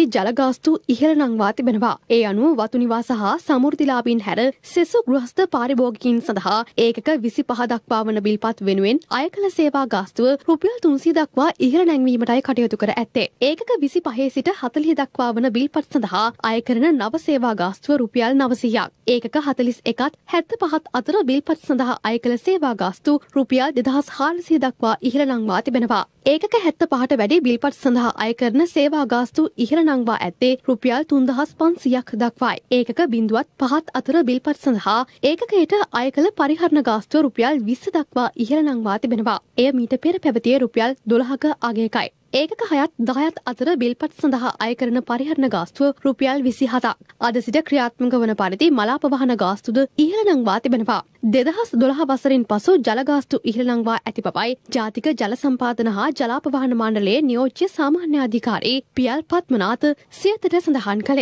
වසරේදී ජලගාස්තු ඉහළ නංවා තිබෙනවා. ඒ අනුව වතුනිවාස හා සමෘතිලාබීන් හැර සෙසු ගෘහස්ථ පාරිභෝගිකින් සඳහා ඒකක විසි පහ දක්වා වන බිල්පත් වෙනුවෙන් අය කළ සේවා ගාස්තුව රුපියල් තුන්සී දක්වා ඉහළ නැංවීමටයි කටයුතු කර ඇත්තේ. ඒකක විසි පහේ සිට හතලිය දක්වා වන බිල්පත් සඳහා අය කරන නව සේවා ගාස්තුව රුපියල් නවසීයක්. ඒකක හතලිස් එකත් හැත්ත පහත් අතර බිල්පත් සඳහා අය කළ සේවා ගාස්තු රුපියල් දෙදහස් හාරසිය දක්වා ඉහළ නංවා තිබෙනවා. ඒකක හැත්ත පහට වැඩි බිල්පත් සඳහා අය කරන සේවා ගාස්තු ඉහළ නංවා ඇත්තේ රුපියල් තුන්දහස් පන්සියක් දක්වයි. ඒකක බිඳුවත් පහත් අතර බිල්පත් සඳහා ඒකකයට අය කළ පරිහරණ ගාස්තුව රුපියල් විස්ස දක්වා ඉහළ නංවා තිබෙනවා. එය මීට පෙර පැවතිය රුපියල් දොළහක අගේකයි. ඒකක හයත් දහයත් අතර බිල්පත් සඳහා අයකරන පරිහරණ ගාස්තුව රුපියල් විසි හතක්. අද සිට ක්‍රියාත්මක වන පරිදි මලාපවහන ගාස්තුද ඉහළ නංවා තිබෙනවා. දෙදහස් දොළහ වසරින් පසු ජලගාස්තු ඉහළංවා ඇති පපයි ජාතික ජල සම්පාදන හා ජලාපවාහන මණ්ඩලේ නියෝජ්‍ය සාමාන්‍ය අධිකාරී පියල් පත්මනාත සියතට සඳහන් කළේ.